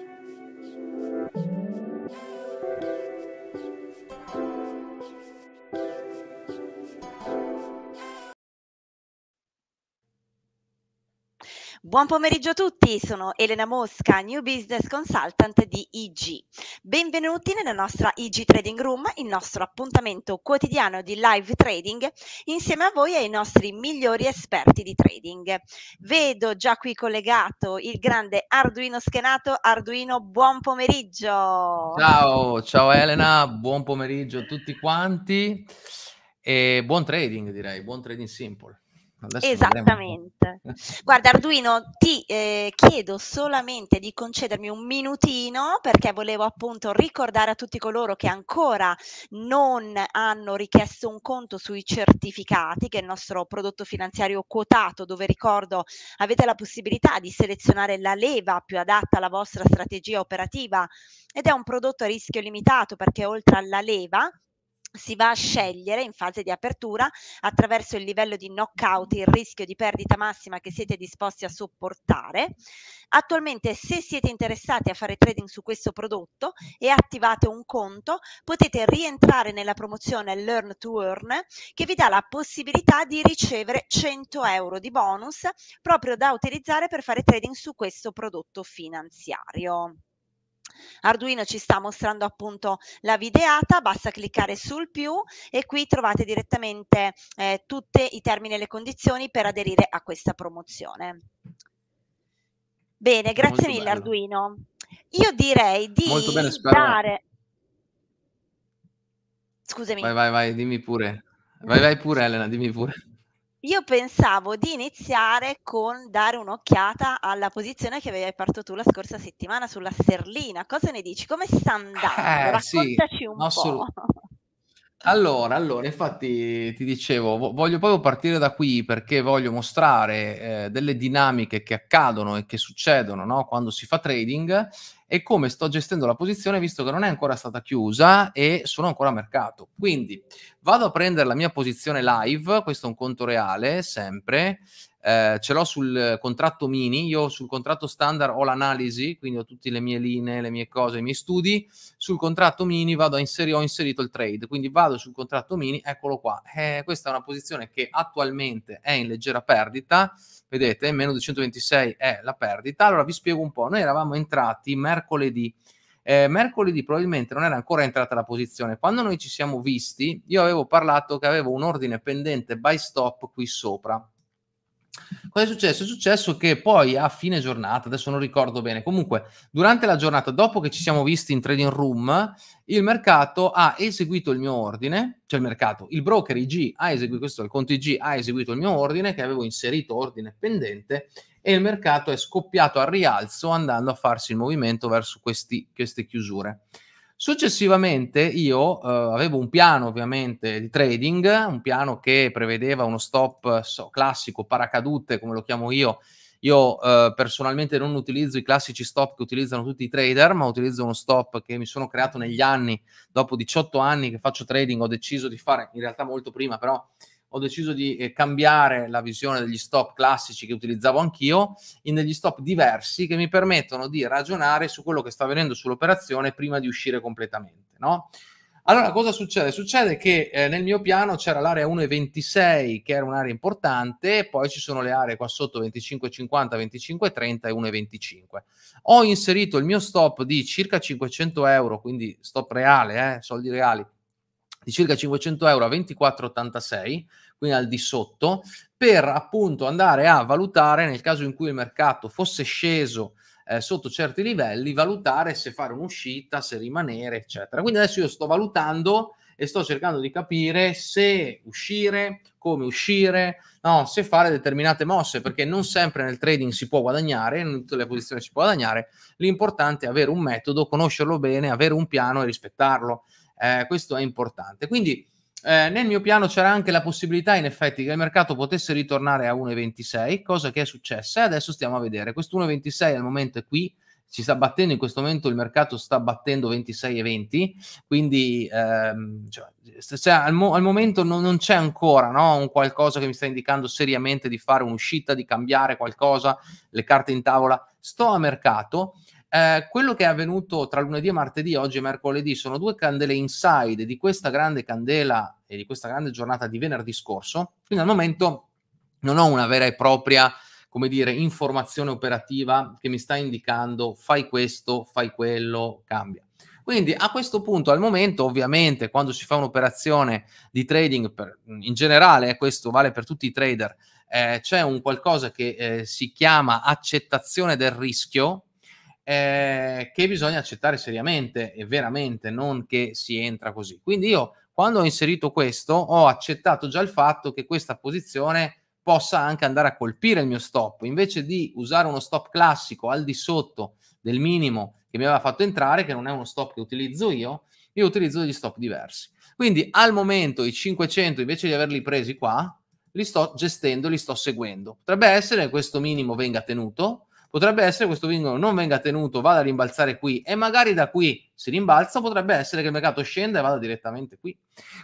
us. Buon pomeriggio a tutti, sono Elena Mosca, New Business Consultant di IG. Benvenuti nella nostra IG Trading Room, il nostro appuntamento quotidiano di live trading insieme a voi e ai nostri migliori esperti di trading. Vedo già qui collegato il grande Arduino Schenato. Arduino, buon pomeriggio. Ciao, ciao Elena, buon pomeriggio a tutti quanti e buon trading direi, buon trading simple. Adesso Esattamente. Guarda Arduino, ti eh, chiedo solamente di concedermi un minutino perché volevo appunto ricordare a tutti coloro che ancora non hanno richiesto un conto sui certificati, che è il nostro prodotto finanziario quotato, dove ricordo avete la possibilità di selezionare la leva più adatta alla vostra strategia operativa ed è un prodotto a rischio limitato perché oltre alla leva si va a scegliere in fase di apertura attraverso il livello di knockout il rischio di perdita massima che siete disposti a sopportare. Attualmente se siete interessati a fare trading su questo prodotto e attivate un conto potete rientrare nella promozione Learn to Earn che vi dà la possibilità di ricevere 100 euro di bonus proprio da utilizzare per fare trading su questo prodotto finanziario. Arduino ci sta mostrando appunto la videata, basta cliccare sul più e qui trovate direttamente eh, tutti i termini e le condizioni per aderire a questa promozione. Bene, grazie Molto mille bello. Arduino. Io direi di bene, dare... Scusami. Vai, vai, vai, dimmi pure. Vai, vai pure Elena, dimmi pure. Io pensavo di iniziare con dare un'occhiata alla posizione che avevi parto tu la scorsa settimana sulla sterlina. Cosa ne dici? Come sta andando? Eh, Raccontaci sì, un po'. Allora, allora, infatti ti dicevo, voglio proprio partire da qui perché voglio mostrare eh, delle dinamiche che accadono e che succedono no? quando si fa trading e come sto gestendo la posizione visto che non è ancora stata chiusa e sono ancora a mercato. Quindi vado a prendere la mia posizione live, questo è un conto reale sempre, eh, ce l'ho sul contratto mini, io sul contratto standard ho l'analisi, quindi ho tutte le mie linee, le mie cose, i miei studi, sul contratto mini vado a inserire, ho inserito il trade, quindi vado sul contratto mini, eccolo qua, eh, questa è una posizione che attualmente è in leggera perdita, vedete, meno 226 è la perdita, allora vi spiego un po', noi eravamo entrati mercoledì, eh, mercoledì probabilmente non era ancora entrata la posizione. Quando noi ci siamo visti, io avevo parlato che avevo un ordine pendente buy stop qui sopra. Cosa è successo? È successo che poi a fine giornata, adesso non ricordo bene, comunque durante la giornata, dopo che ci siamo visti in trading room, il mercato ha eseguito il mio ordine, cioè il mercato, il broker IG ha eseguito questo, il conto IG ha eseguito il mio ordine che avevo inserito ordine pendente e il mercato è scoppiato al rialzo andando a farsi il movimento verso questi, queste chiusure. Successivamente io eh, avevo un piano ovviamente di trading, un piano che prevedeva uno stop so, classico, paracadute come lo chiamo io. Io eh, personalmente non utilizzo i classici stop che utilizzano tutti i trader, ma utilizzo uno stop che mi sono creato negli anni, dopo 18 anni che faccio trading, ho deciso di fare in realtà molto prima, però ho deciso di eh, cambiare la visione degli stop classici che utilizzavo anch'io in degli stop diversi che mi permettono di ragionare su quello che sta avvenendo sull'operazione prima di uscire completamente, no? Allora, cosa succede? Succede che eh, nel mio piano c'era l'area 1,26 che era un'area importante, poi ci sono le aree qua sotto 25,50, 25,30 e 1,25. Ho inserito il mio stop di circa 500 euro, quindi stop reale, eh, soldi reali, di circa 500 euro a 24,86 quindi al di sotto, per appunto andare a valutare nel caso in cui il mercato fosse sceso eh, sotto certi livelli, valutare se fare un'uscita, se rimanere, eccetera. Quindi adesso io sto valutando e sto cercando di capire se uscire, come uscire, no, se fare determinate mosse, perché non sempre nel trading si può guadagnare, in tutte le posizioni si può guadagnare. L'importante è avere un metodo, conoscerlo bene, avere un piano e rispettarlo. Eh, questo è importante. Quindi eh, nel mio piano c'era anche la possibilità, in effetti, che il mercato potesse ritornare a 1,26, cosa che è successa e adesso stiamo a vedere. Questo 1,26 al momento è qui, ci sta battendo in questo momento, il mercato sta battendo 26,20, quindi ehm, cioè, cioè, al, mo- al, momento non, non c'è ancora no? un qualcosa che mi sta indicando seriamente di fare un'uscita, di cambiare qualcosa, le carte in tavola. Sto a mercato eh, quello che è avvenuto tra lunedì e martedì, oggi e mercoledì, sono due candele inside di questa grande candela e di questa grande giornata di venerdì scorso. Quindi al momento non ho una vera e propria, come dire, informazione operativa che mi sta indicando fai questo, fai quello, cambia. Quindi a questo punto, al momento, ovviamente, quando si fa un'operazione di trading, per, in generale, eh, questo vale per tutti i trader, eh, c'è un qualcosa che eh, si chiama accettazione del rischio, eh, che bisogna accettare seriamente e veramente, non che si entra così. Quindi io quando ho inserito questo ho accettato già il fatto che questa posizione possa anche andare a colpire il mio stop, invece di usare uno stop classico al di sotto del minimo che mi aveva fatto entrare, che non è uno stop che utilizzo io, io utilizzo degli stop diversi. Quindi al momento i 500 invece di averli presi qua, li sto gestendo, li sto seguendo. Potrebbe essere che questo minimo venga tenuto, potrebbe essere che questo vincolo non venga tenuto, vada a rimbalzare qui e magari da qui si rimbalza, potrebbe essere che il mercato scenda e vada direttamente qui.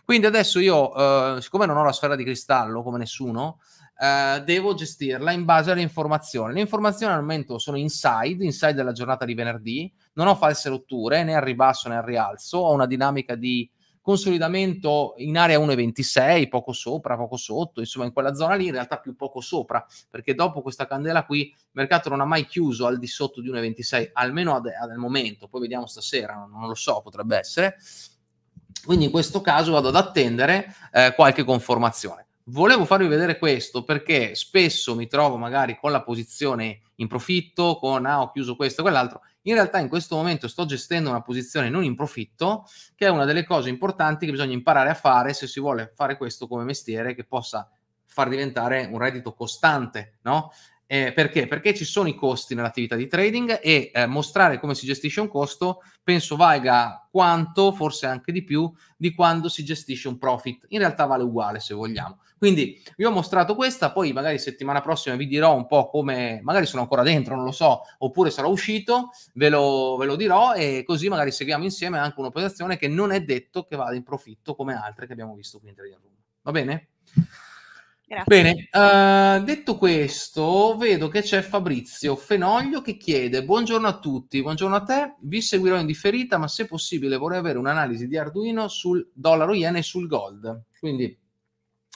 Quindi adesso io, eh, siccome non ho la sfera di cristallo come nessuno, eh, devo gestirla in base alle informazioni. Le informazioni al momento sono inside, inside della giornata di venerdì, non ho false rotture né al ribasso né al rialzo, ho una dinamica di consolidamento in area 1,26, poco sopra, poco sotto, insomma in quella zona lì, in realtà più poco sopra, perché dopo questa candela qui il mercato non ha mai chiuso al di sotto di 1,26, almeno ad, ad, al momento, poi vediamo stasera, non, non lo so, potrebbe essere. Quindi in questo caso vado ad attendere eh, qualche conformazione. Volevo farvi vedere questo perché spesso mi trovo magari con la posizione in profitto, con ah, ho chiuso questo e quell'altro, in realtà in questo momento sto gestendo una posizione non in profitto, che è una delle cose importanti che bisogna imparare a fare se si vuole fare questo come mestiere che possa far diventare un reddito costante, no? Eh, perché? Perché ci sono i costi nell'attività di trading e eh, mostrare come si gestisce un costo penso valga quanto, forse anche di più, di quando si gestisce un profit. In realtà vale uguale se vogliamo. Quindi vi ho mostrato questa, poi magari settimana prossima vi dirò un po' come, magari sono ancora dentro, non lo so, oppure sarò uscito, ve lo, ve lo dirò e così magari seguiamo insieme anche un'operazione che non è detto che vada in profitto come altre che abbiamo visto qui in Trading Room. Va bene? Grazie. Bene, uh, detto questo, vedo che c'è Fabrizio Fenoglio che chiede: Buongiorno a tutti, buongiorno a te. Vi seguirò in differita, ma se possibile vorrei avere un'analisi di Arduino sul dollaro yen e sul gold. Quindi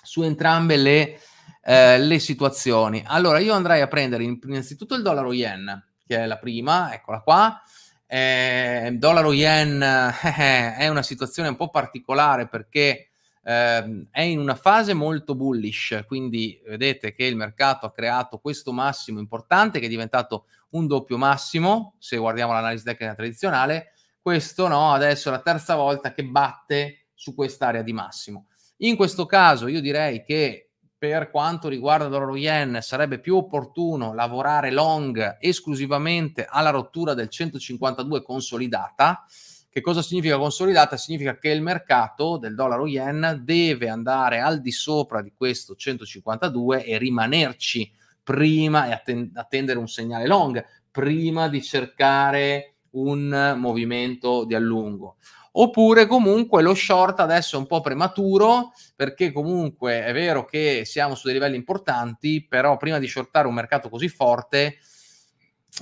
su entrambe le, eh, le situazioni. Allora io andrei a prendere innanzitutto il dollaro yen, che è la prima, eccola qua. Eh, dollaro yen eh, è una situazione un po' particolare perché eh, è in una fase molto bullish, quindi vedete che il mercato ha creato questo massimo importante che è diventato un doppio massimo, se guardiamo l'analisi tecnica tradizionale, questo no, adesso è la terza volta che batte su quest'area di massimo. In questo caso io direi che per quanto riguarda l'oro yen sarebbe più opportuno lavorare long esclusivamente alla rottura del 152 consolidata. Che cosa significa consolidata? Significa che il mercato del dollaro yen deve andare al di sopra di questo 152 e rimanerci prima e attendere un segnale long, prima di cercare un movimento di allungo oppure comunque lo short adesso è un po' prematuro perché comunque è vero che siamo su dei livelli importanti, però prima di shortare un mercato così forte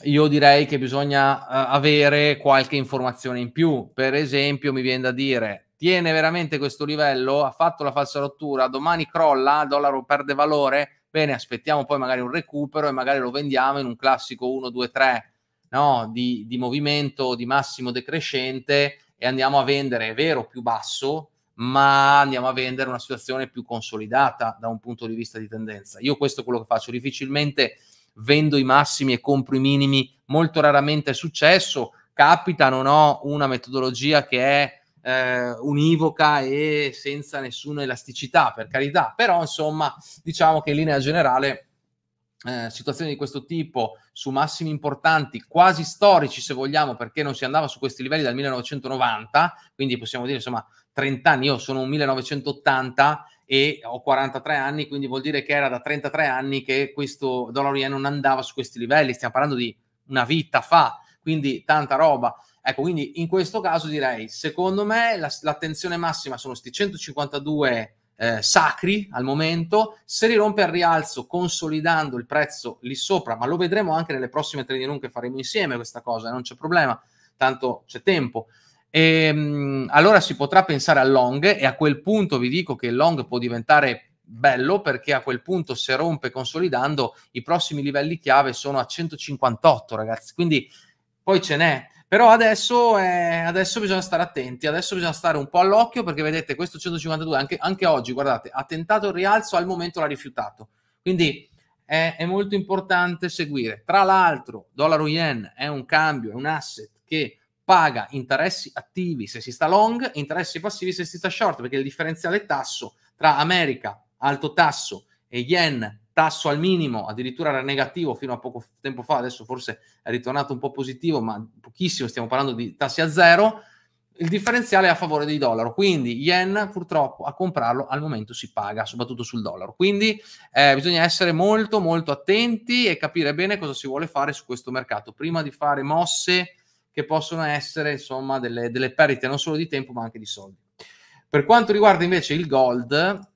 io direi che bisogna uh, avere qualche informazione in più. Per esempio mi viene da dire tiene veramente questo livello, ha fatto la falsa rottura, domani crolla, il dollaro perde valore, bene, aspettiamo poi magari un recupero e magari lo vendiamo in un classico 1, 2, 3 no? di, di movimento di massimo decrescente e andiamo a vendere, è vero, più basso, ma andiamo a vendere una situazione più consolidata da un punto di vista di tendenza. Io questo è quello che faccio, difficilmente vendo i massimi e compro i minimi, molto raramente è successo, capita, non ho una metodologia che è eh, univoca e senza nessuna elasticità, per carità, però insomma diciamo che in linea generale eh, situazioni di questo tipo su massimi importanti, quasi storici se vogliamo, perché non si andava su questi livelli dal 1990, quindi possiamo dire insomma 30 anni, io sono un 1980 e ho 43 anni, quindi vuol dire che era da 33 anni che questo dollaro yen non andava su questi livelli, stiamo parlando di una vita fa, quindi tanta roba. Ecco, quindi in questo caso direi, secondo me la, l'attenzione massima sono questi 152 eh, sacri al momento, se li rompe al rialzo consolidando il prezzo lì sopra, ma lo vedremo anche nelle prossime trading room che faremo insieme questa cosa, non c'è problema, tanto c'è tempo. E, ehm, mh, allora si potrà pensare al long e a quel punto vi dico che il long può diventare bello perché a quel punto se rompe consolidando i prossimi livelli chiave sono a 158 ragazzi quindi poi ce n'è. Però adesso, eh, adesso, bisogna stare attenti, adesso bisogna stare un po' all'occhio perché vedete questo 152 anche, anche oggi, guardate, ha tentato il rialzo, al momento l'ha rifiutato. Quindi è, è molto importante seguire. Tra l'altro, dollaro yen è un cambio, è un asset che paga interessi attivi se si sta long, interessi passivi se si sta short, perché il differenziale tasso tra America, alto tasso, e yen tasso al minimo, addirittura era negativo fino a poco tempo fa, adesso forse è ritornato un po' positivo, ma pochissimo, stiamo parlando di tassi a zero, il differenziale è a favore dei dollaro, quindi yen purtroppo a comprarlo al momento si paga, soprattutto sul dollaro. Quindi eh, bisogna essere molto molto attenti e capire bene cosa si vuole fare su questo mercato prima di fare mosse che possono essere insomma delle, delle perdite non solo di tempo ma anche di soldi. Per quanto riguarda invece il gold,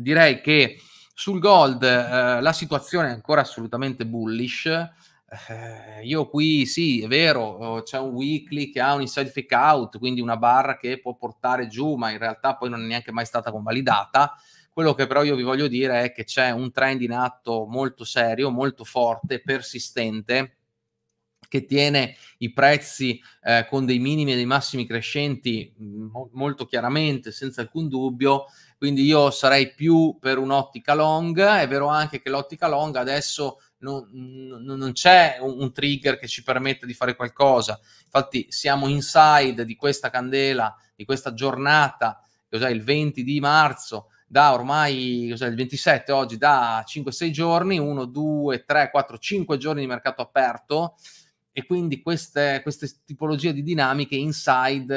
direi che sul gold eh, la situazione è ancora assolutamente bullish. Eh, io qui sì, è vero, eh, c'è un weekly che ha un inside fake out, quindi una barra che può portare giù, ma in realtà poi non è neanche mai stata convalidata. Quello che però io vi voglio dire è che c'è un trend in atto molto serio, molto forte, persistente, che tiene i prezzi eh, con dei minimi e dei massimi crescenti mm, mo- molto chiaramente, senza alcun dubbio, quindi io sarei più per un'ottica long. È vero anche che l'ottica long adesso non, non c'è un trigger che ci permette di fare qualcosa. Infatti siamo inside di questa candela, di questa giornata, cos'è, il 20 di marzo, da ormai cos'è, il 27 oggi, da 5-6 giorni, 1, 2, 3, 4, 5 giorni di mercato aperto e quindi queste, queste tipologie di dinamiche inside,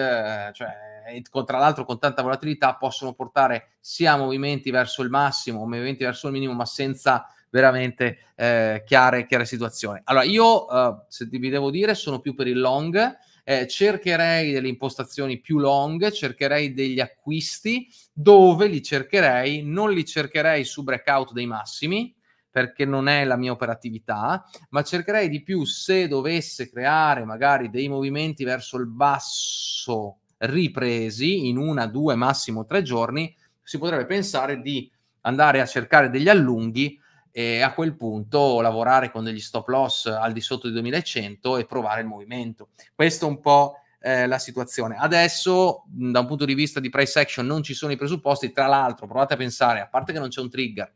eh, cioè eh, con, tra l'altro con tanta volatilità possono portare sia movimenti verso il massimo, movimenti verso il minimo, ma senza veramente eh, chiare, chiare situazioni. Allora, io, eh, se vi devo dire, sono più per il long, eh, cercherei delle impostazioni più long, cercherei degli acquisti, dove li cercherei? Non li cercherei su breakout dei massimi, perché non è la mia operatività, ma cercherei di più se dovesse creare magari dei movimenti verso il basso ripresi in una, due, massimo tre giorni, si potrebbe pensare di andare a cercare degli allunghi e a quel punto lavorare con degli stop loss al di sotto di 2100 e provare il movimento. Questo è un po' eh, la situazione. Adesso, da un punto di vista di price action, non ci sono i presupposti. Tra l'altro, provate a pensare, a parte che non c'è un trigger,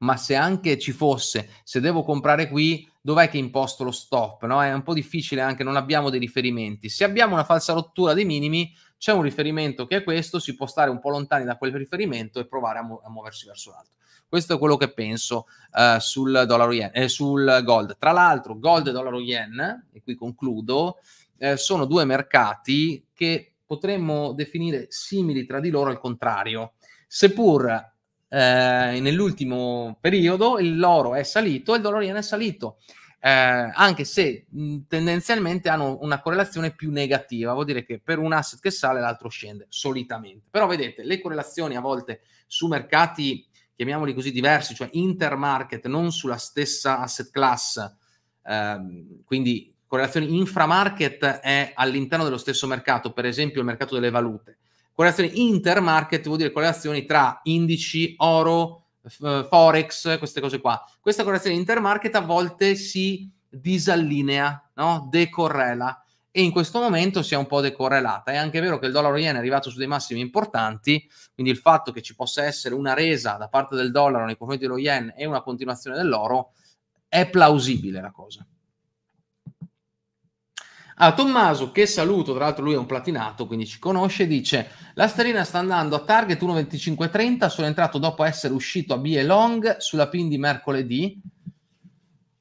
ma se anche ci fosse, se devo comprare qui, dov'è che imposto lo stop, no? È un po' difficile anche, non abbiamo dei riferimenti. Se abbiamo una falsa rottura dei minimi, c'è un riferimento che è questo, si può stare un po' lontani da quel riferimento e provare a, mu- a muoversi verso l'alto. Questo è quello che penso eh, sul, dollaro yen, eh, sul gold. Tra l'altro, gold e dollaro yen, e qui concludo, eh, sono due mercati che potremmo definire simili tra di loro al contrario, seppur eh, nell'ultimo periodo l'oro è salito e il dollaro yen è salito. Eh, anche se mh, tendenzialmente hanno una correlazione più negativa, vuol dire che per un asset che sale l'altro scende solitamente. Però vedete, le correlazioni a volte su mercati, chiamiamoli così, diversi, cioè intermarket, non sulla stessa asset class, ehm, quindi correlazioni inframarket è all'interno dello stesso mercato, per esempio il mercato delle valute correlazioni intermarket vuol dire correlazioni tra indici, oro, f- eh, forex, queste cose qua. Questa correlazione intermarket a volte si disallinea, no? decorrela e in questo momento si è un po' decorrelata. È anche vero che il dollaro yen è arrivato su dei massimi importanti, quindi il fatto che ci possa essere una resa da parte del dollaro nei confronti dello yen e una continuazione dell'oro è plausibile la cosa. Ah, Tommaso, che saluto, tra l'altro lui è un platinato, quindi ci conosce, dice la sterlina sta andando a target 1.25.30, sono entrato dopo essere uscito a BE long sulla pin di mercoledì,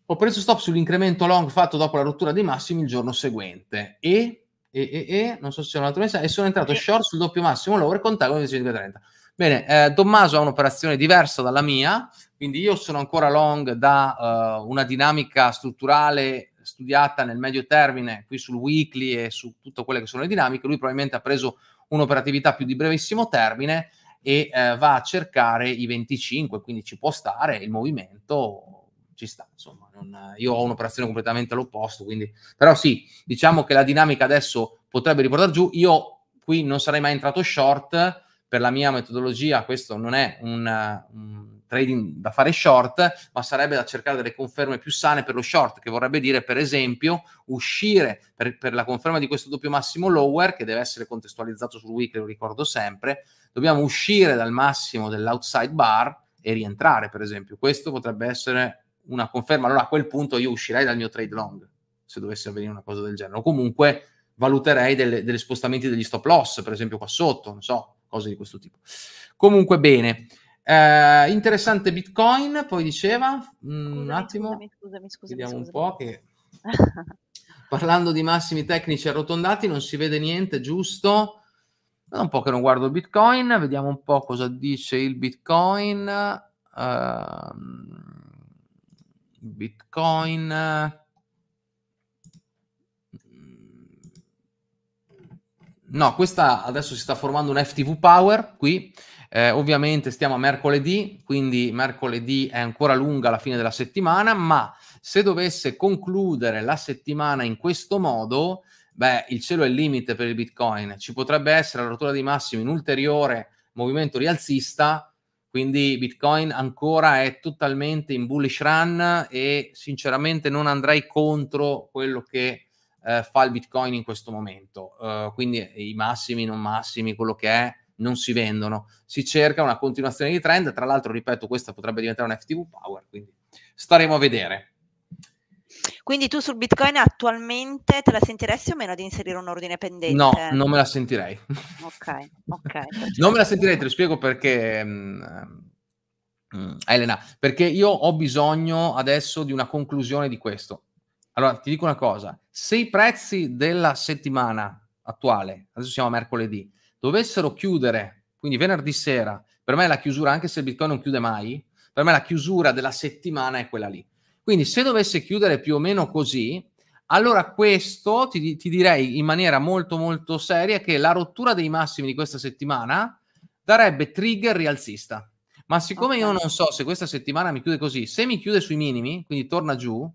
ho preso stop sull'incremento long fatto dopo la rottura dei massimi il giorno seguente e, e, e, e non so se c'è un altro messaggio, e sono entrato short sul doppio massimo lower con target 1.25.30. Bene, eh, Tommaso ha un'operazione diversa dalla mia, quindi io sono ancora long da uh, una dinamica strutturale studiata nel medio termine qui sul weekly e su tutte quelle che sono le dinamiche, lui probabilmente ha preso un'operatività più di brevissimo termine e eh, va a cercare i 25, quindi ci può stare il movimento, ci sta, insomma, non, io ho un'operazione completamente all'opposto, quindi però sì, diciamo che la dinamica adesso potrebbe riportare giù, io qui non sarei mai entrato short per la mia metodologia, questo non è un, un trading da fare short, ma sarebbe da cercare delle conferme più sane per lo short, che vorrebbe dire per esempio uscire per, per la conferma di questo doppio massimo lower, che deve essere contestualizzato sul weekly, lo ricordo sempre, dobbiamo uscire dal massimo dell'outside bar e rientrare per esempio. Questo potrebbe essere una conferma, allora a quel punto io uscirei dal mio trade long, se dovesse avvenire una cosa del genere, o comunque valuterei delle, degli spostamenti degli stop loss, per esempio qua sotto, non so, cose di questo tipo. Comunque bene. Eh, interessante Bitcoin, poi diceva, mm, scusami, un attimo, scusami, scusami, scusami vediamo scusami. un po' che... Parlando di massimi tecnici arrotondati non si vede niente, giusto? Da un po' che non guardo il Bitcoin, vediamo un po' cosa dice il Bitcoin. Uh, Bitcoin. Mm, no, questa adesso si sta formando un FTV Power qui eh, ovviamente stiamo a mercoledì, quindi mercoledì è ancora lunga la fine della settimana, ma se dovesse concludere la settimana in questo modo, beh, il cielo è il limite per il Bitcoin. Ci potrebbe essere la rottura di massimi, un ulteriore movimento rialzista, quindi Bitcoin ancora è totalmente in bullish run e sinceramente non andrei contro quello che eh, fa il Bitcoin in questo momento. Uh, quindi i massimi, non massimi, quello che è non si vendono. Si cerca una continuazione di trend, tra l'altro, ripeto, questa potrebbe diventare un FTV Power, quindi staremo a vedere. Quindi tu sul Bitcoin attualmente te la sentiresti o meno di inserire un ordine pendente? No, non me la sentirei. Ok, ok. non me la sentirei, te lo spiego perché... Mh, mm, mm, Elena, perché io ho bisogno adesso di una conclusione di questo. Allora, ti dico una cosa, se i prezzi della settimana attuale, adesso siamo a mercoledì, dovessero chiudere, quindi venerdì sera, per me la chiusura, anche se il Bitcoin non chiude mai, per me la chiusura della settimana è quella lì. Quindi se dovesse chiudere più o meno così, allora questo ti, ti direi in maniera molto molto seria che la rottura dei massimi di questa settimana darebbe trigger rialzista. Ma siccome okay. io non so se questa settimana mi chiude così, se mi chiude sui minimi, quindi torna giù,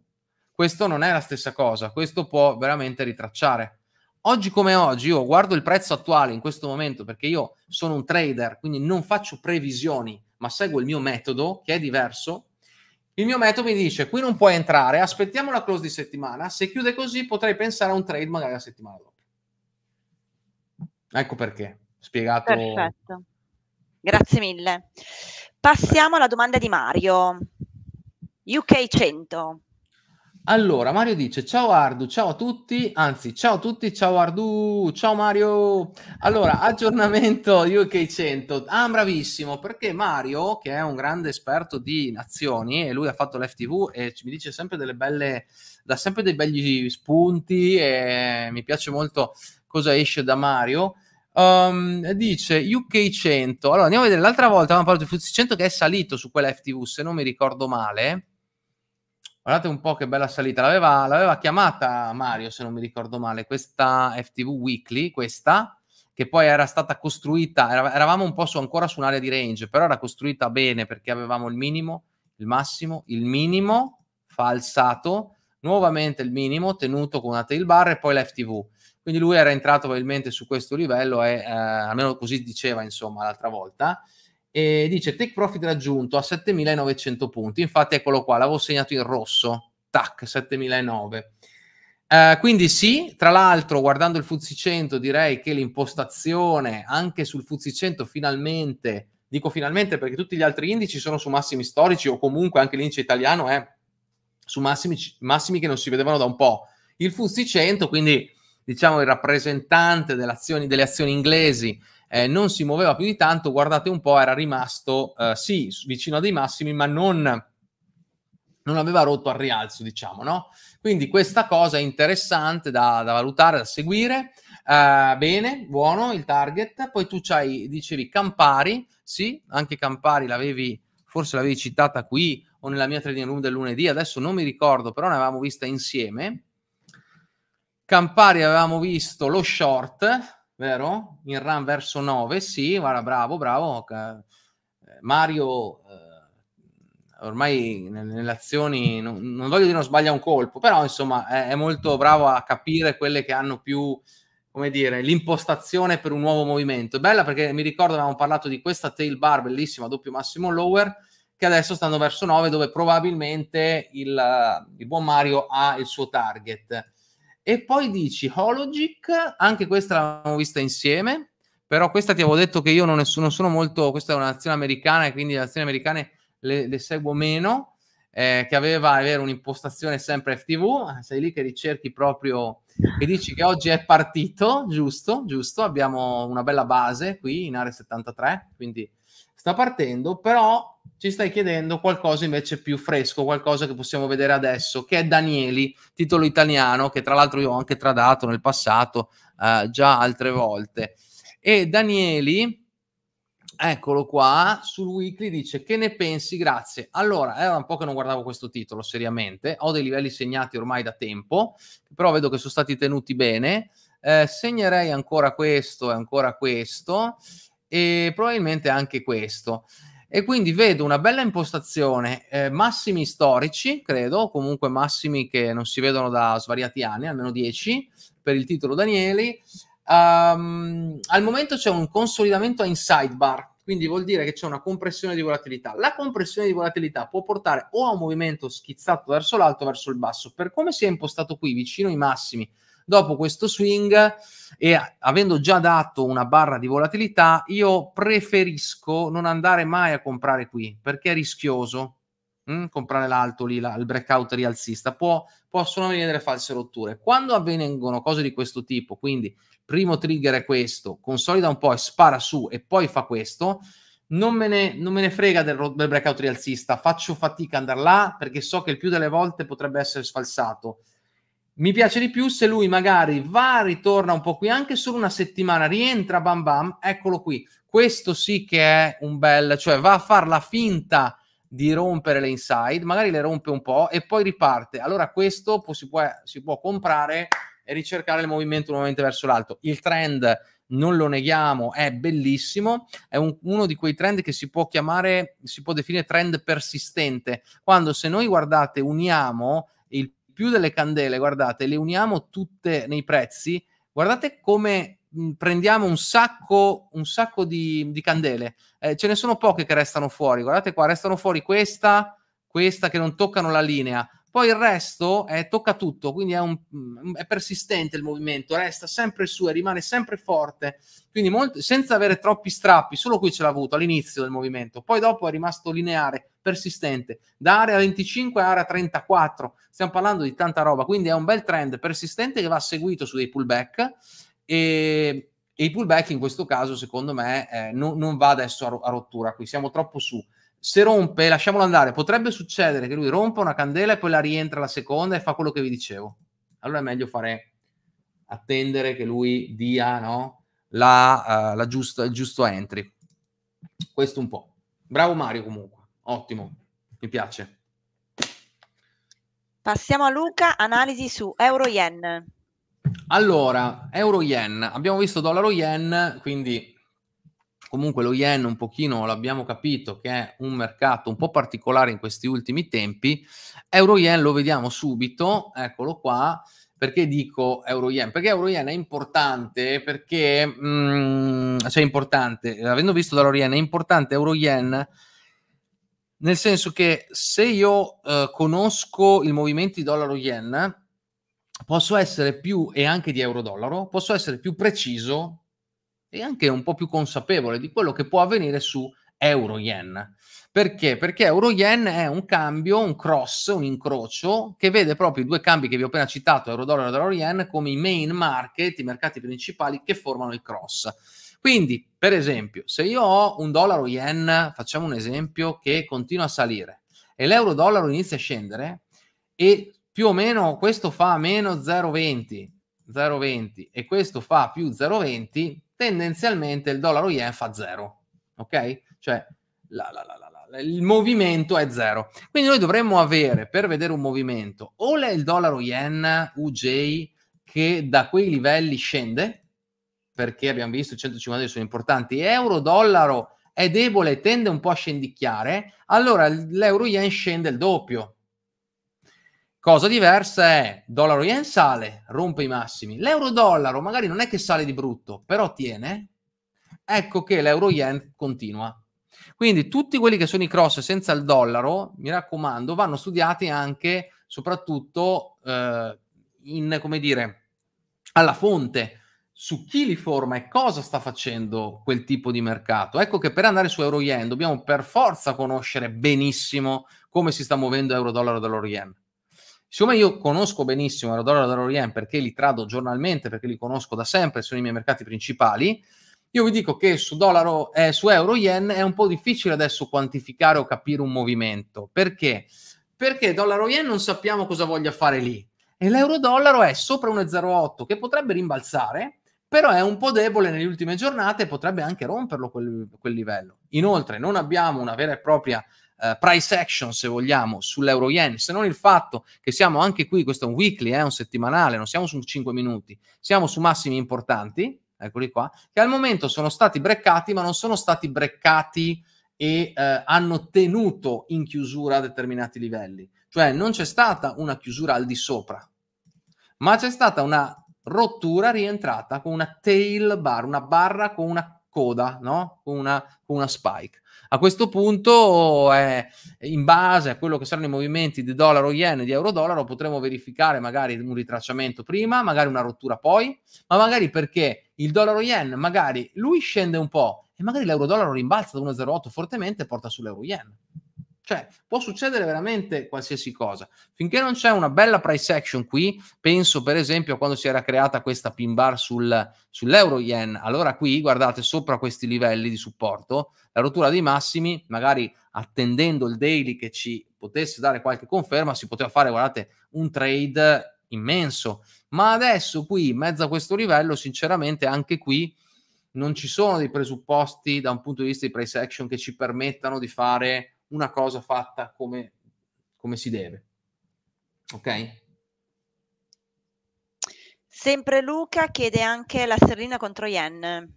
questo non è la stessa cosa, questo può veramente ritracciare oggi come oggi io guardo il prezzo attuale in questo momento perché io sono un trader, quindi non faccio previsioni, ma seguo il mio metodo che è diverso. Il mio metodo mi dice qui non puoi entrare, aspettiamo la close di settimana, se chiude così potrei pensare a un trade magari la settimana dopo. Ecco perché, spiegato. Perfetto. Grazie mille. Passiamo alla domanda di Mario. UK 100 allora, Mario dice: Ciao Ardu, ciao a tutti. Anzi, ciao a tutti, ciao Ardu, ciao Mario. Allora, aggiornamento UK 100. Ah, bravissimo, perché Mario, che è un grande esperto di nazioni, e lui ha fatto l'FTV e ci, mi dice sempre delle belle, dà sempre dei belli spunti e mi piace molto cosa esce da Mario. Um, dice UK 100. Allora, andiamo a vedere. L'altra volta avevamo parlato di Fuzzi 100 che è salito su quella FTV, se non mi ricordo male Guardate un po' che bella salita, l'aveva, l'aveva chiamata Mario se non mi ricordo male, questa FTV Weekly, questa, che poi era stata costruita, era, eravamo un po' su, ancora su un'area di range, però era costruita bene perché avevamo il minimo, il massimo, il minimo falsato, nuovamente il minimo tenuto con una tail bar e poi la FTV. Quindi lui era entrato probabilmente su questo livello e eh, almeno così diceva insomma l'altra volta e dice take profit raggiunto a 7.900 punti. Infatti eccolo qua, l'avevo segnato in rosso, tac, 7.900. Eh, quindi sì, tra l'altro guardando il Fuzzi 100 direi che l'impostazione anche sul Fuzzi 100 finalmente, dico finalmente perché tutti gli altri indici sono su massimi storici o comunque anche l'indice italiano è su massimi, massimi che non si vedevano da un po'. Il Fuzzi 100, quindi diciamo il rappresentante delle azioni, delle azioni inglesi eh, non si muoveva più di tanto, guardate un po', era rimasto eh, sì vicino a dei massimi, ma non, non, aveva rotto al rialzo, diciamo, no? Quindi questa cosa è interessante da, da valutare, da seguire. Eh, bene, buono il target. Poi tu c'hai, dicevi Campari, sì, anche Campari l'avevi, forse l'avevi citata qui o nella mia trading room del lunedì, adesso non mi ricordo, però ne avevamo vista insieme. Campari avevamo visto lo short, vero? In run verso 9, sì, guarda, bravo, bravo. Eh, Mario eh, ormai nelle azioni, non, non, voglio dire non sbaglia un colpo, però insomma è, è, molto bravo a capire quelle che hanno più, come dire, l'impostazione per un nuovo movimento. È bella perché mi ricordo avevamo parlato di questa tail bar bellissima, doppio massimo lower, che adesso stanno verso 9 dove probabilmente il, il buon Mario ha il suo target e poi dici Hologic, anche questa l'abbiamo vista insieme, però questa ti avevo detto che io non, sono, non sono molto, questa è una nazione americana e quindi le nazioni americane le, le seguo meno, eh, che aveva, è vero, un'impostazione sempre FTV, sei lì che ricerchi proprio, e dici che oggi è partito, giusto, giusto, abbiamo una bella base qui in Area 73, quindi sta partendo, però ci stai chiedendo qualcosa invece più fresco, qualcosa che possiamo vedere adesso, che è Danieli, titolo italiano, che tra l'altro io ho anche tradato nel passato eh, già altre volte. E Danieli, eccolo qua, sul weekly dice che ne pensi, grazie. Allora, era un po' che non guardavo questo titolo, seriamente, ho dei livelli segnati ormai da tempo, però vedo che sono stati tenuti bene. Eh, segnerei ancora questo e ancora questo e probabilmente anche questo e quindi vedo una bella impostazione, eh, massimi storici, credo, comunque massimi che non si vedono da svariati anni, almeno 10, per il titolo Danieli. Um, al momento c'è un consolidamento in sidebar, quindi vuol dire che c'è una compressione di volatilità. La compressione di volatilità può portare o a un movimento schizzato verso l'alto o verso il basso. Per come si è impostato qui, vicino ai massimi, dopo questo swing e avendo già dato una barra di volatilità, io preferisco non andare mai a comprare qui perché è rischioso mh, mm? comprare l'alto lì, la, il breakout rialzista. Può, possono avvenire delle false rotture. Quando avvengono cose di questo tipo, quindi primo trigger è questo, consolida un po' e spara su e poi fa questo. Non me, ne, non me ne frega del, del breakout rialzista, faccio fatica ad andare là perché so che il più delle volte potrebbe essere sfalsato mi piace di più se lui magari va, ritorna un po' qui anche solo una settimana, rientra, bam bam, eccolo qui. Questo sì che è un bel, cioè va a far la finta di rompere le inside, magari le rompe un po' e poi riparte. Allora questo si può, si può comprare e ricercare il movimento nuovamente verso l'alto. Il trend, non lo neghiamo, è bellissimo, è un, uno di quei trend che si può chiamare, si può definire trend persistente, quando se noi guardate uniamo il più delle candele, guardate, le uniamo tutte nei prezzi, guardate come prendiamo un sacco, un sacco di, di, candele. Eh, ce ne sono poche che restano fuori. Guardate qua, restano fuori questa, questa che non toccano la linea. Poi il resto è, eh, tocca tutto, quindi è, un, mm, è, persistente il movimento, resta sempre su e rimane sempre forte, quindi molto, senza avere troppi strappi, solo qui ce l'ha avuto all'inizio del movimento, poi dopo è rimasto lineare, persistente, da area 25 a area 34, stiamo parlando di tanta roba, quindi è un bel trend persistente che va seguito su dei pullback e, e i pullback in questo caso secondo me eh, non, non va adesso a, a rottura, qui siamo troppo su se rompe, lasciamolo andare. Potrebbe succedere che lui rompa una candela e poi la rientra la seconda e fa quello che vi dicevo. Allora è meglio fare attendere che lui dia no, la, uh, la giusta, il giusto entry. Questo un po'. Bravo Mario comunque, ottimo, mi piace. Passiamo a Luca, analisi su euro-yen. Allora, euro-yen, abbiamo visto dollaro-yen, quindi comunque lo yen un pochino l'abbiamo capito che è un mercato un po' particolare in questi ultimi tempi, euro yen lo vediamo subito, eccolo qua, perché dico euro yen? Perché euro yen è importante, perché, mh, mm, cioè importante, avendo visto dall'euro yen, è importante euro yen nel senso che se io eh, conosco i movimenti dollaro yen, posso essere più, e anche di euro dollaro, posso essere più preciso e anche un po' più consapevole di quello che può avvenire su euro-yen. Perché? Perché euro-yen è un cambio, un cross, un incrocio che vede proprio i due cambi che vi ho appena citato, euro-dollaro e dollaro-yen, come i main market, i mercati principali che formano il cross. Quindi, per esempio, se io ho un dollaro-yen, facciamo un esempio, che continua a salire e l'euro-dollaro inizia a scendere e più o meno questo fa meno 0,20, 0,20 e questo fa più 0,20, tendenzialmente il dollaro yen fa zero, ok? Cioè la, la, la, il movimento è zero. Quindi noi dovremmo avere, per vedere un movimento, o è il dollaro yen UJ che da quei livelli scende, perché abbiamo visto i 150 sono importanti, euro-dollaro è debole, tende un po' a scendicchiare, allora l'euro yen scende il doppio, Cosa diversa è dollaro yen sale, rompe i massimi. L'euro dollaro magari non è che sale di brutto, però tiene. Ecco che l'euro yen continua. Quindi tutti quelli che sono i cross senza il dollaro, mi raccomando, vanno studiati anche soprattutto eh, in come dire alla fonte su chi li forma e cosa sta facendo quel tipo di mercato. Ecco che per andare su Euro Yen dobbiamo per forza conoscere benissimo come si sta muovendo euro dollaro yen. Siccome io conosco benissimo Erodoro e Erodorien perché li trado giornalmente, perché li conosco da sempre, sono i miei mercati principali, io vi dico che su, dollaro, eh, su euro yen è un po' difficile adesso quantificare o capire un movimento. Perché? Perché dollaro yen non sappiamo cosa voglia fare lì. E l'euro dollaro è sopra 1,08 che potrebbe rimbalzare, però è un po' debole nelle ultime giornate e potrebbe anche romperlo quel, quel livello. Inoltre non abbiamo una vera e propria eh, price action, se vogliamo, sull'euro yen, se non il fatto che siamo anche qui, questo è un weekly, eh, un settimanale, non siamo su 5 minuti, siamo su massimi importanti, eccoli qua, che al momento sono stati breccati, ma non sono stati breccati e eh, hanno tenuto in chiusura determinati livelli. Cioè non c'è stata una chiusura al di sopra, ma c'è stata una rottura rientrata con una tail bar, una barra con una coda, no? Con una, con una spike. A questo punto, eh, in base a quello che saranno i movimenti di dollaro yen e di euro dollaro, potremo verificare magari un ritracciamento prima, magari una rottura poi, ma magari perché il dollaro yen, magari lui scende un po' e magari l'euro dollaro rimbalza da 1,08 fortemente e porta sull'euro yen. Cioè, può succedere veramente qualsiasi cosa. Finché non c'è una bella price action qui, penso per esempio a quando si era creata questa pin bar sul, sull'euro yen, allora qui, guardate, sopra questi livelli di supporto, la rottura dei massimi, magari attendendo il daily che ci potesse dare qualche conferma, si poteva fare, guardate, un trade immenso. Ma adesso qui, in mezzo a questo livello, sinceramente anche qui non ci sono dei presupposti da un punto di vista di price action che ci permettano di fare una cosa fatta come, come si deve. Ok? Sempre Luca chiede anche la sterlina contro yen.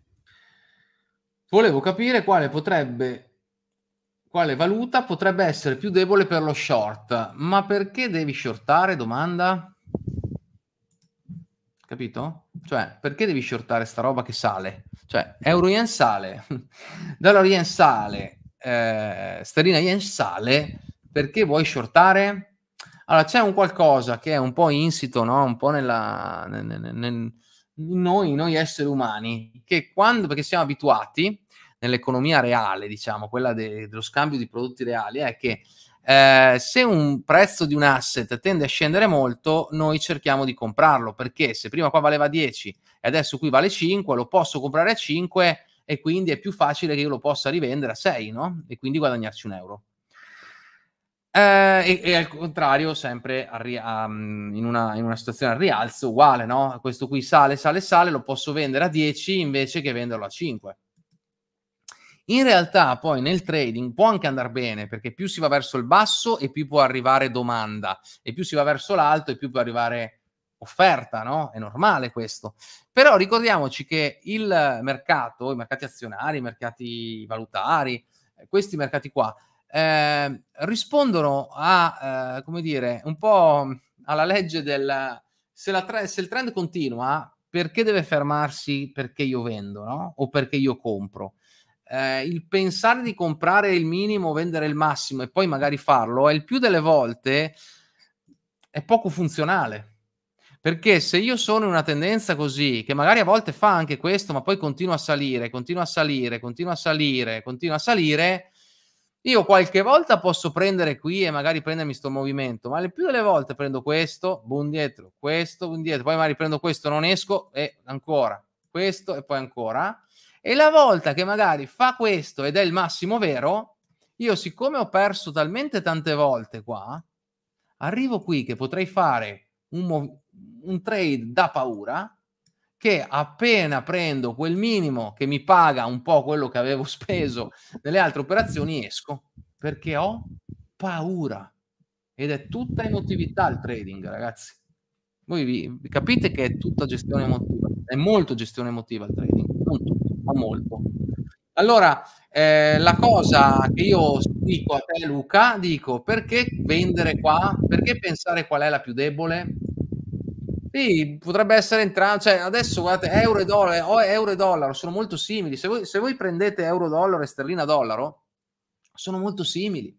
Volevo capire quale potrebbe quale valuta potrebbe essere più debole per lo short, ma perché devi shortare? Domanda. Capito? Cioè, perché devi shortare sta roba che sale? Cioè, euro yen sale, dollaro yen sale, eh, sterlina yen sale perché vuoi shortare? Allora c'è un qualcosa che è un po' insito, no? un po' nella, nel, nel, nel, noi, noi esseri umani, che quando, perché siamo abituati nell'economia reale, diciamo, quella de, dello scambio di prodotti reali, è che eh, se un prezzo di un asset tende a scendere molto, noi cerchiamo di comprarlo perché se prima qua valeva 10 e adesso qui vale 5, lo posso comprare a 5 e quindi è più facile che io lo possa rivendere a 6, no? E quindi guadagnarci un euro. Eh, e, e, al contrario, sempre a, a, mm, in, una, in, una, situazione al rialzo, uguale, no? Questo qui sale, sale, sale, lo posso vendere a 10 invece che venderlo a 5. In realtà poi nel trading può anche andare bene perché più si va verso il basso e più può arrivare domanda e più si va verso l'alto e più può arrivare offerta, no? È normale questo. Però ricordiamoci che il mercato, i mercati azionari, i mercati valutari, eh, questi mercati qua, eh, rispondono a, eh, come dire, un po' alla legge del se, tre, se, il trend continua, perché deve fermarsi perché io vendo, no? O perché io compro. Eh, il pensare di comprare il minimo, vendere il massimo e poi magari farlo, è il più delle volte è poco funzionale perché se io sono in una tendenza così, che magari a volte fa anche questo, ma poi continua a salire, continua a salire, continua a salire, continua a salire, io qualche volta posso prendere qui e magari prendermi sto movimento, ma le più delle volte prendo questo, boom dietro, questo, boom dietro, poi magari prendo questo, non esco e ancora, questo e poi ancora. E la volta che magari fa questo ed è il massimo vero, io siccome ho perso talmente tante volte qua, arrivo qui che potrei fare un, mov- un trade da paura che appena prendo quel minimo che mi paga un po' quello che avevo speso nelle altre operazioni esco perché ho paura ed è tutta emotività il trading ragazzi voi vi, vi capite che è tutta gestione emotiva è molto gestione emotiva il trading non tutto ma molto allora eh, la cosa che io dico a te Luca dico perché vendere qua perché pensare qual è la più debole sì, potrebbe essere entrato. Cioè, adesso guardate, euro e dollaro, euro e dollaro sono molto simili. Se voi, se voi prendete euro dollaro e sterlina dollaro, sono molto simili.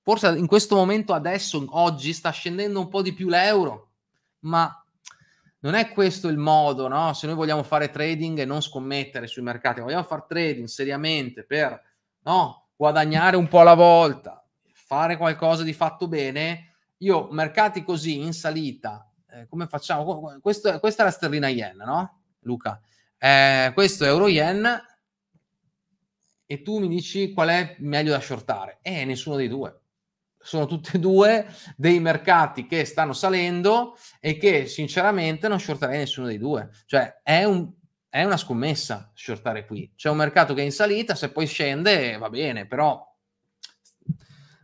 Forse in questo momento, adesso, oggi, sta scendendo un po' di più l'euro, ma non è questo il modo, no? Se noi vogliamo fare trading e non scommettere sui mercati, vogliamo fare trading seriamente per no, guadagnare un po' alla volta, fare qualcosa di fatto bene, io mercati così in salita eh, come facciamo? Questo, questa è la sterlina yen, no? Luca, eh, questo è euro yen e tu mi dici qual è meglio da shortare? Eh, nessuno dei due. Sono tutti e due dei mercati che stanno salendo e che sinceramente non shorterei nessuno dei due. Cioè, è un è una scommessa shortare qui. C'è un mercato che è in salita, se poi scende va bene, però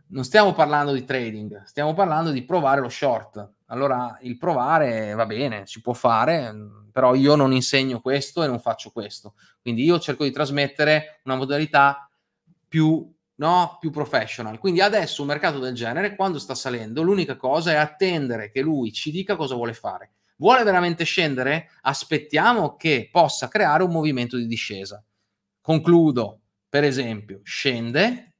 non stiamo parlando di trading, stiamo parlando di provare lo short. Allora il provare va bene, si può fare, mm, però io non insegno questo e non faccio questo. Quindi io cerco di trasmettere una modalità più, no, più professional. Quindi adesso un mercato del genere, quando sta salendo, l'unica cosa è attendere che lui ci dica cosa vuole fare. Vuole veramente scendere? Aspettiamo che possa creare un movimento di discesa. Concludo, per esempio, scende,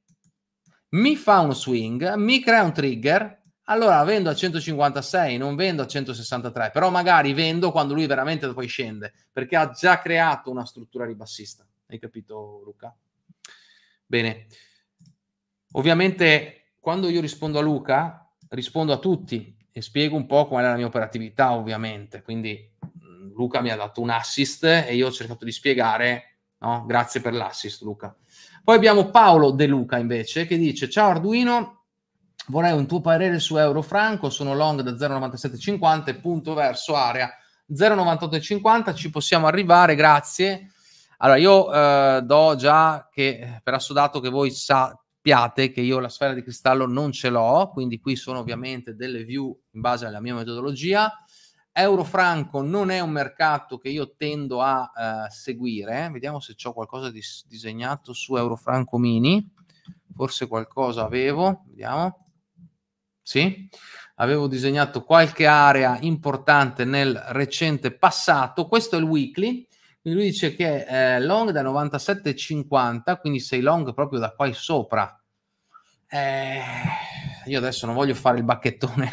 mi fa uno swing, mi crea un trigger, allora vendo a 156, non vendo a 163, però magari vendo quando lui veramente poi scende, perché ha già creato una struttura ribassista. Hai capito, Luca? Bene. Ovviamente quando io rispondo a Luca, rispondo a tutti e spiego un po' qual è la mia operatività, ovviamente. Quindi mm, Luca mi ha dato un assist e io ho cercato di spiegare, no? Grazie per l'assist, Luca. Poi abbiamo Paolo De Luca invece che dice: Ciao Arduino, Vorrei un tuo parere su euro franco, sono long da 0,9750, punto verso area 0,9850, ci possiamo arrivare, grazie. Allora io eh, do già che eh, per assodato che voi sappiate che io la sfera di cristallo non ce l'ho, quindi qui sono ovviamente delle view in base alla mia metodologia. Euro franco non è un mercato che io tendo a eh, seguire, eh. vediamo se ho qualcosa di disegnato su euro franco mini, forse qualcosa avevo, vediamo sì? Avevo disegnato qualche area importante nel recente passato. Questo è il weekly. Lui dice che è long da 97,50, quindi sei long proprio da qua sopra. Eh, io adesso non voglio fare il bacchettone,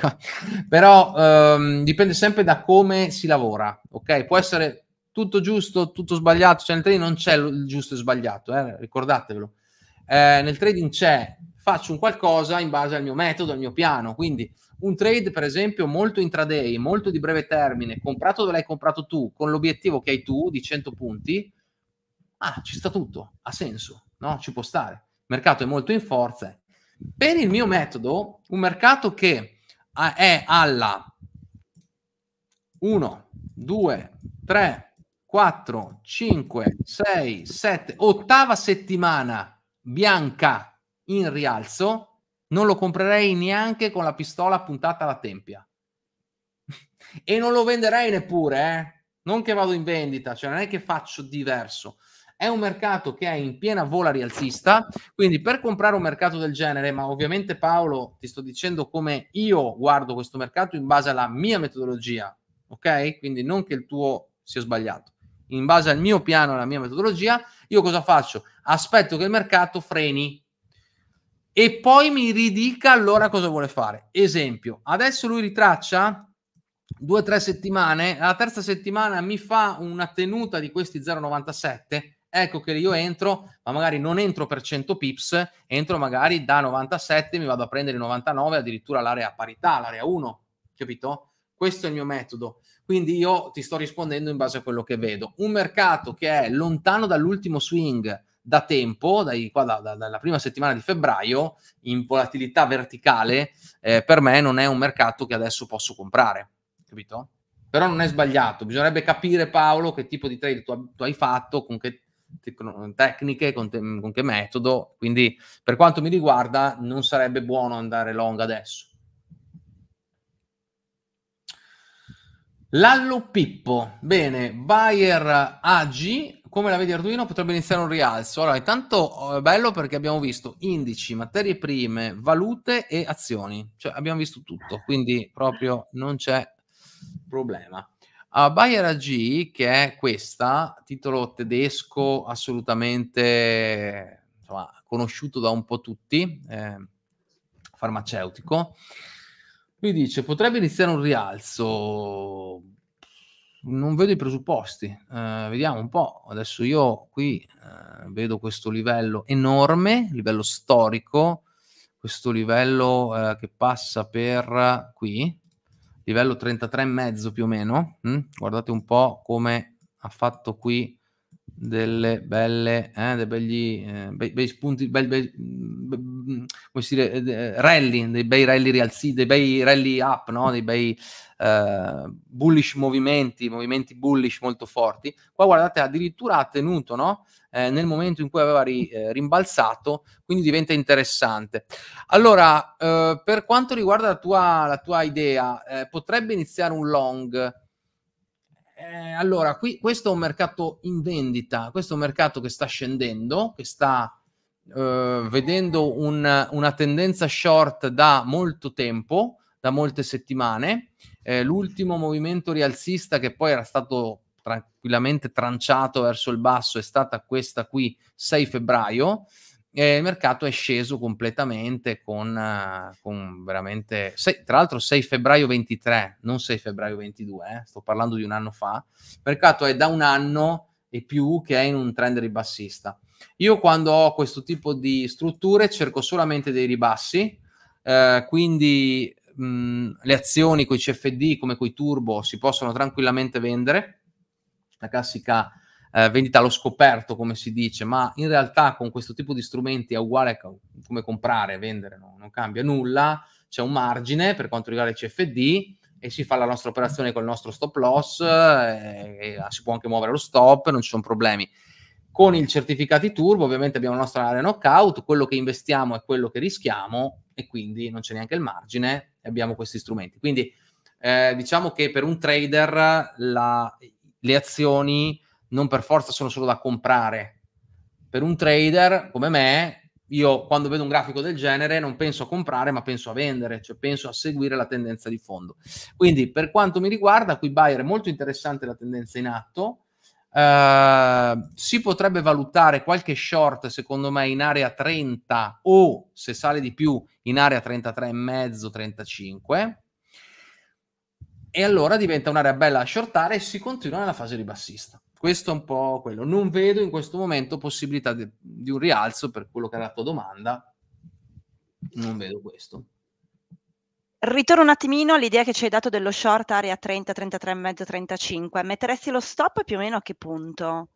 però ehm, dipende sempre da come si lavora, ok? Può essere tutto giusto, tutto sbagliato, cioè nel trading non c'è il giusto e sbagliato, eh? ricordatevelo. Eh, nel trading c'è faccio un qualcosa in base al mio metodo, al mio piano. Quindi un trade, per esempio, molto intraday, molto di breve termine, comprato dove l'hai comprato tu, con l'obiettivo che hai tu di 100 punti, ah, ci sta tutto, ha senso, no? Ci può stare. Il mercato è molto in forza. Per il mio metodo, un mercato che è alla 1, 2, 3, 4, 5, 6, 7, ottava settimana bianca in rialzo, non lo comprerei neanche con la pistola puntata alla tempia. e non lo venderei neppure, eh? non che vado in vendita, cioè non è che faccio diverso. È un mercato che è in piena vola rialzista, quindi per comprare un mercato del genere, ma ovviamente Paolo ti sto dicendo come io guardo questo mercato in base alla mia metodologia, ok? Quindi non che il tuo sia sbagliato. In base al mio piano, e alla mia metodologia, io cosa faccio? Aspetto che il mercato freni e poi mi ridica allora cosa vuole fare. Esempio, adesso lui ritraccia due o tre settimane, la terza settimana mi fa una tenuta di questi 0,97, ecco che io entro, ma magari non entro per 100 pips, entro magari da 97, mi vado a prendere 99, addirittura l'area parità, l'area 1, capito? Questo è il mio metodo. Quindi io ti sto rispondendo in base a quello che vedo. Un mercato che è lontano dall'ultimo swing, da tempo, dai, qua, da, da, dalla prima settimana di febbraio, in volatilità verticale, eh, per me non è un mercato che adesso posso comprare, capito? Però non è sbagliato, bisognerebbe capire Paolo che tipo di trade tu, tu hai fatto, con che tecniche, con, te, con, che metodo, quindi per quanto mi riguarda non sarebbe buono andare long adesso. Lallo Pippo, bene, Bayer AG come la vedi Arduino potrebbe iniziare un rialzo. Allora, intanto è eh, bello perché abbiamo visto indici, materie prime, valute e azioni. Cioè abbiamo visto tutto, quindi proprio non c'è problema. Uh, Bayer AG, che è questa, titolo tedesco assolutamente insomma, conosciuto da un po' tutti, eh, farmaceutico, lui dice potrebbe iniziare un rialzo non vedo i presupposti. Eh, vediamo un po'. Adesso io qui eh, vedo questo livello enorme, livello storico, questo livello eh, che passa per qui, livello 33,5 più o meno. Mm? Guardate un po' come ha fatto qui delle belle, eh, dei begli, eh, bei, bei, spunti, bei, bei, be, dire, eh, de, rally, dei bei rally rialzi, dei bei rally up, no? dei bei eh, bullish movimenti, movimenti bullish molto forti. Qua guardate, addirittura ha tenuto no? Eh, nel momento in cui aveva ri, eh, rimbalzato, quindi diventa interessante. Allora, per quanto riguarda la tua, la tua idea, potrebbe iniziare un long eh, allora, qui, questo è un mercato in vendita, questo è un mercato che sta scendendo, che sta eh, vedendo un, una tendenza short da molto tempo, da molte settimane. Eh, l'ultimo movimento rialzista che poi era stato tranquillamente tranciato verso il basso è stata questa qui, 6 febbraio e il mercato è sceso completamente con, eh, con veramente... Sei, tra l'altro 6 febbraio 23, non 6 febbraio 22, eh, sto parlando di un anno fa. Il mercato è da un anno e più che è in un trend ribassista. Io quando ho questo tipo di strutture cerco solamente dei ribassi, eh, quindi mh, mm, le azioni con i CFD come con i turbo si possono tranquillamente vendere, la classica eh, vendita allo scoperto, come si dice, ma in realtà con questo tipo di strumenti è uguale come comprare, e vendere, no? non cambia nulla, c'è un margine per quanto riguarda i CFD e si fa la nostra operazione col nostro stop loss, eh, e, e eh, si può anche muovere lo stop, non ci sono problemi. Con i certificati turbo ovviamente abbiamo la nostra area knockout, quello che investiamo è quello che rischiamo e quindi non c'è neanche il margine e abbiamo questi strumenti. Quindi eh, diciamo che per un trader la, le azioni non per forza sono solo da comprare. Per un trader come me, io quando vedo un grafico del genere non penso a comprare, ma penso a vendere, cioè penso a seguire la tendenza di fondo. Quindi per quanto mi riguarda, qui Bayer è molto interessante la tendenza in atto. Uh, si potrebbe valutare qualche short, secondo me, in area 30 o se sale di più in area 33,5, 35 e allora diventa un'area bella a shortare e si continua nella fase ribassista. Questo è un po' quello. Non vedo in questo momento possibilità di, di un rialzo per quello che era la tua domanda. Non vedo questo. Ritorno un attimino all'idea che ci hai dato dello short area 30, 33,5, 35. Metteresti lo stop più o meno a che punto?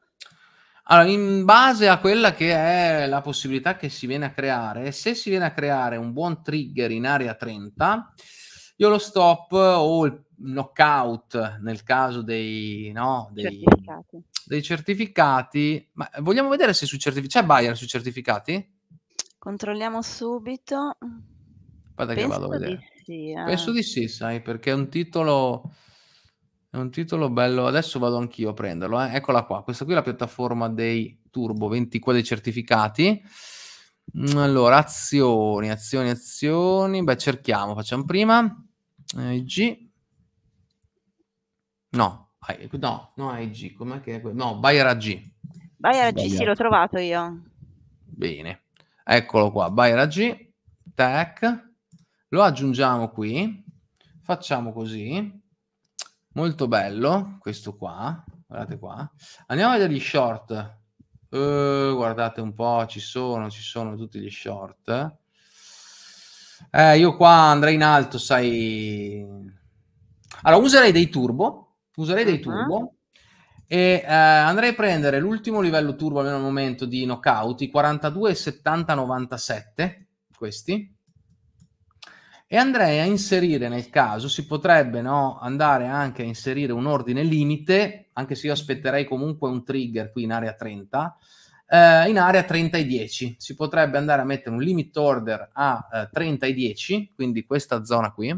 Allora, in base a quella che è la possibilità che si viene a creare, se si viene a creare un buon trigger in area 30, io lo stop o il knockout nel caso dei, no, dei, certificati. dei certificati. Ma vogliamo vedere se sui certificati c'è buyer sui certificati? Controlliamo subito. Guarda Penso che vado a vedere. Sì, eh. Penso di sì, sai, perché è un titolo è un titolo bello. Adesso vado anch'io a prenderlo, eh. Eccola qua. Questa qui è la piattaforma dei Turbo, 20 qua dei certificati. Mm, allora, azioni, azioni, azioni. Beh, cerchiamo, facciamo prima. Eh, IG. No, no, no IG, com'è che è No, Bayer AG. Bayer AG, sì, l'ho trovato io. Bene, eccolo qua, Bayer AG, tac, lo aggiungiamo qui, facciamo così, molto bello, questo qua, guardate qua. Andiamo a vedere gli short. Uh, guardate un po', ci sono, ci sono tutti gli short. Eh, io qua andrei in alto, sai. Allora, userei dei turbo, userei dei uh-huh. e eh, andrei a prendere l'ultimo livello turbo almeno al momento di knockout, i 42 70 97, questi. E andrei a inserire nel caso, si potrebbe no, andare anche a inserire un ordine limite, anche se io aspetterei comunque un trigger qui in area 30, eh, in area 30 e 10. Si potrebbe andare a mettere un limit order a eh, 30 e 10, quindi questa zona qui.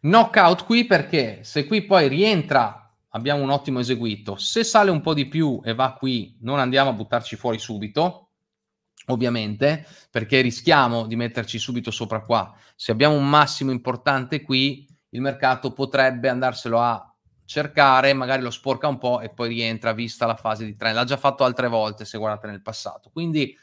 Knockout qui perché se qui poi rientra abbiamo un ottimo eseguito, se sale un po' di più e va qui non andiamo a buttarci fuori subito, ovviamente, perché rischiamo di metterci subito sopra qua. Se abbiamo un massimo importante qui, il mercato potrebbe andarselo a cercare, magari lo sporca un po' e poi rientra vista la fase di trend. L'ha già fatto altre volte se guardate nel passato. Quindi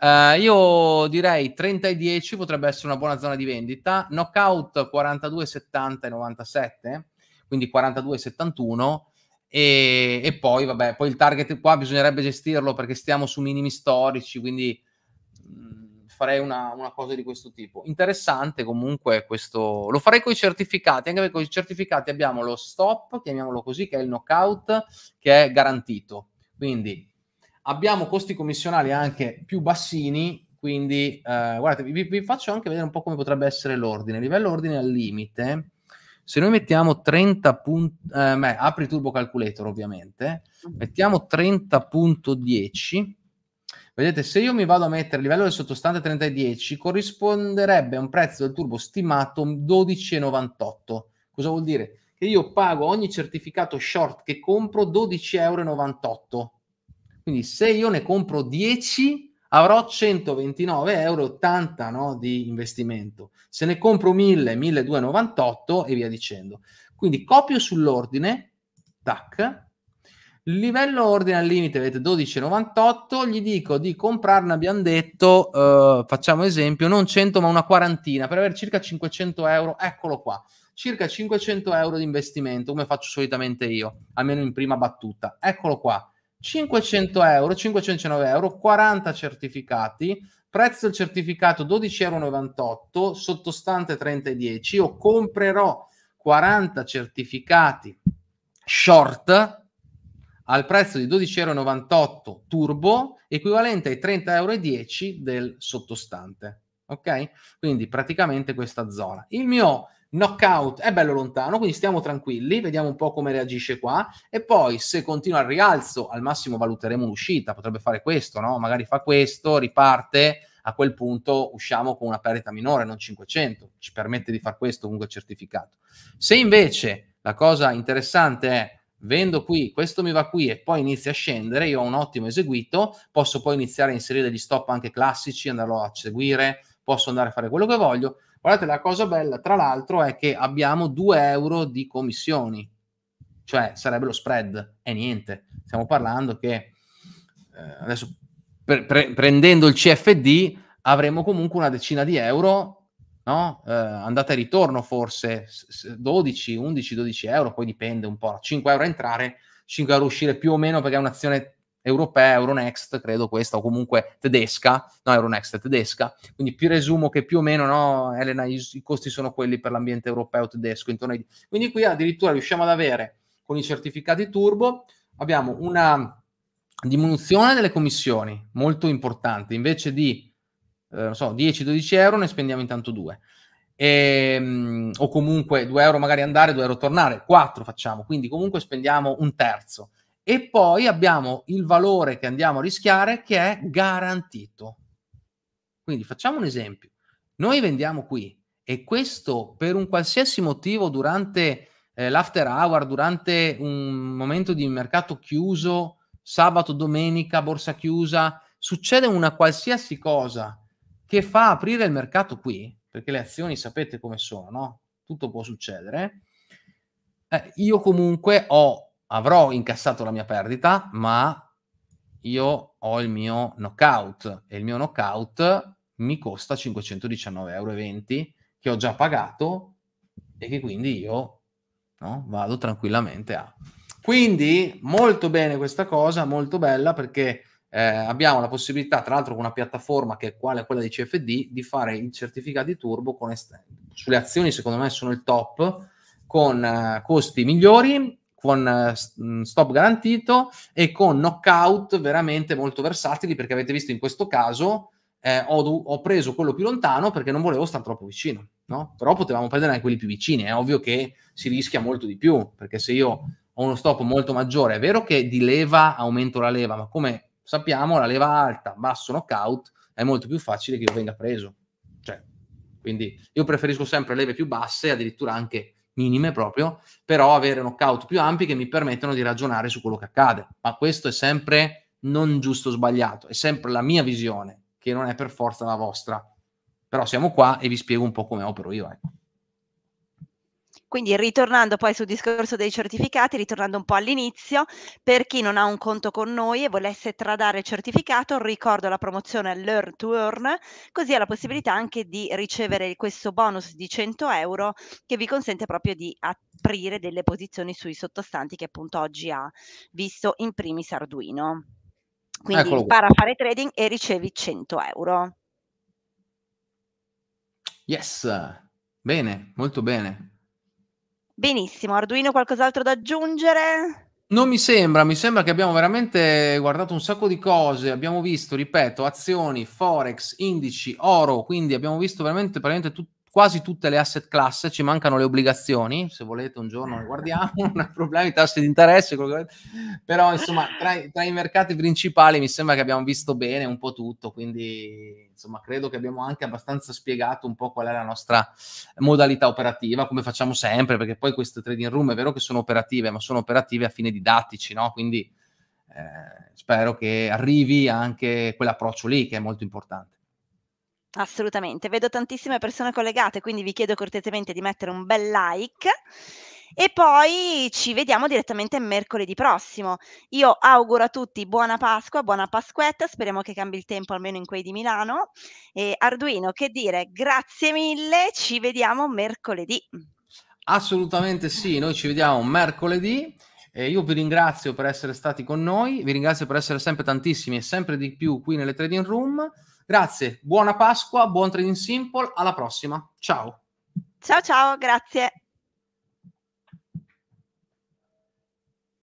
eh, io direi 30 e 10 potrebbe essere una buona zona di vendita. Knockout 42, 70 e 97, quindi 42 71. E, e poi, vabbè, poi il target qua bisognerebbe gestirlo perché stiamo su minimi storici, quindi farei una, una, cosa di questo tipo. Interessante comunque questo, lo farei con i certificati, anche perché con i certificati abbiamo lo stop, chiamiamolo così, che è il knockout, che è garantito. Quindi abbiamo costi commissionali anche più bassini, quindi eh, guardate, vi, vi, faccio anche vedere un po' come potrebbe essere l'ordine. Il livello ordine al limite, se noi mettiamo 30 punti, eh, apri Turbo Calculator ovviamente, mm. mettiamo 30.10 Vedete, se io mi vado a mettere a livello del sottostante 3010, corrisponderebbe a un prezzo del turbo stimato 12,98. Cosa vuol dire? Che io pago ogni certificato short che compro 12,98 euro. Quindi se io ne compro 10, avrò 129,80 euro no, di investimento. Se ne compro 1000, 1298 e via dicendo. Quindi copio sull'ordine, tac, livello ordine al limite, avete 12,98, gli dico di comprarne, abbiamo detto, eh, facciamo esempio, non 100 ma una quarantina, per avere circa 500 euro, eccolo qua, circa 500 euro di investimento, come faccio solitamente io, almeno in prima battuta, eccolo qua, 500 euro, 509 euro, 40 certificati, prezzo del certificato 12,98 euro sottostante 30 e 10 io comprerò 40 certificati short al prezzo di 12,98 euro turbo, equivalente ai 30,10 euro del sottostante. Ok? Quindi praticamente questa zona. Il mio knockout è bello lontano, quindi stiamo tranquilli, vediamo un po' come reagisce qua e poi se continua il rialzo al massimo valuteremo l'uscita, potrebbe fare questo, no? Magari fa questo, riparte, a quel punto usciamo con una perdita minore, non 500, ci permette di fare questo comunque certificato. Se invece la cosa interessante è vendo qui, questo mi va qui e poi inizia a scendere, io ho un ottimo eseguito, posso poi iniziare a inserire degli stop anche classici, andarlo a seguire, posso andare a fare quello che voglio. Guardate, la cosa bella, tra l'altro, è che abbiamo 2 euro di commissioni, cioè sarebbe lo spread, e niente. Stiamo parlando che eh, adesso pre- pre- prendendo il CFD avremo comunque una decina di euro no? Eh, andata e ritorno forse 12, 11, 12 euro, poi dipende un po', 5 euro entrare, 5 euro uscire più o meno perché è un'azione europea, Euronext, credo questa, o comunque tedesca, no, Euronext è tedesca, quindi più resumo che più o meno, no, Elena, i, i costi sono quelli per l'ambiente europeo tedesco, intorno ai... quindi qui addirittura riusciamo ad avere con i certificati turbo, abbiamo una diminuzione delle commissioni molto importante, invece di eh, non so, 10-12 euro, ne spendiamo intanto 2. E, ehm, o comunque 2 euro magari andare, 2 euro tornare, 4 facciamo, quindi comunque spendiamo un terzo. E poi abbiamo il valore che andiamo a rischiare che è garantito. Quindi facciamo un esempio. Noi vendiamo qui e questo per un qualsiasi motivo durante eh, l'after hour, durante un momento di mercato chiuso, sabato, domenica, borsa chiusa, succede una qualsiasi cosa che fa aprire il mercato qui, perché le azioni sapete come sono, no? tutto può succedere, eh, io comunque ho, avrò incassato la mia perdita, ma io ho il mio knockout e il mio knockout mi costa 519,20 euro che ho già pagato e che quindi io no, vado tranquillamente a. Quindi molto bene questa cosa, molto bella perché eh, abbiamo la possibilità, tra l'altro con una piattaforma che è quale quella di CFD, di fare i certificati turbo con est- sulle azioni, secondo me sono il top, con eh, costi migliori, con eh, mm, stop garantito e con knockout veramente molto versatili, perché avete visto in questo caso eh, ho, ho, preso quello più lontano perché non volevo stare troppo vicino, no? però potevamo prendere anche quelli più vicini, è ovvio che si rischia molto di più, perché se io ho uno stop molto maggiore, è vero che di leva aumento la leva, ma come sappiamo la leva alta, basso knockout, è molto più facile che io venga preso. Cioè, quindi io preferisco sempre leve più basse, addirittura anche minime proprio, però avere knockout più ampi che mi permettono di ragionare su quello che accade. Ma questo è sempre non giusto o sbagliato, è sempre la mia visione, che non è per forza la vostra. Però siamo qua e vi spiego un po' come opero io. Ecco. Eh. Quindi ritornando poi sul discorso dei certificati, ritornando un po' all'inizio, per chi non ha un conto con noi e volesse tradare il certificato, ricordo la promozione Learn to Earn, così ha la possibilità anche di ricevere questo bonus di 100 euro che vi consente proprio di aprire delle posizioni sui sottostanti che appunto oggi ha visto in primis Arduino. Quindi Eccolo impara a fare trading e ricevi 100 euro. Yes, bene, molto bene. Benissimo, Arduino qualcos'altro da aggiungere? Non mi sembra, mi sembra che abbiamo veramente guardato un sacco di cose, abbiamo visto, ripeto, azioni, forex, indici, oro, quindi abbiamo visto veramente praticamente tutto quasi tutte le asset class, ci mancano le obbligazioni, se volete un giorno le guardiamo, non ha problemi, tassi di interesse, però insomma tra, tra, i mercati principali mi sembra che abbiamo visto bene un po' tutto, quindi insomma credo che abbiamo anche abbastanza spiegato un po' qual è la nostra modalità operativa, come facciamo sempre, perché poi queste trading room è vero che sono operative, ma sono operative a fine didattici, no? Quindi eh, spero che arrivi anche quell'approccio lì che è molto importante. Assolutamente, vedo tantissime persone collegate, quindi vi chiedo cortesemente di mettere un bel like e poi ci vediamo direttamente mercoledì prossimo. Io auguro a tutti buona Pasqua, buona Pasquetta, speriamo che cambi il tempo almeno in quei di Milano e Arduino, che dire, grazie mille, ci vediamo mercoledì. Assolutamente sì, noi ci vediamo mercoledì. Eh, io vi ringrazio per essere stati con noi, vi ringrazio per essere sempre tantissimi e sempre di più qui nelle Trading Room. Grazie, buona Pasqua, buon Trading Simple, alla prossima. Ciao. Ciao ciao, grazie.